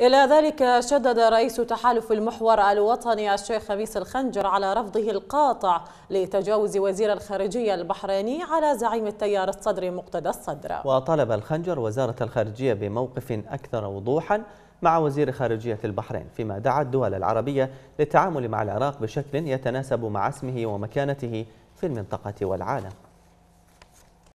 إلى ذلك شدد رئيس تحالف المحور الوطني الشيخ خميس الخنجر على رفضه القاطع لتجاوز وزير الخارجية البحريني على زعيم التيار الصدري مقتدى الصدر وطالب الخنجر وزارة الخارجية بموقف أكثر وضوحا مع وزير خارجية البحرين فيما دعا الدول العربية للتعامل مع العراق بشكل يتناسب مع اسمه ومكانته في المنطقة والعالم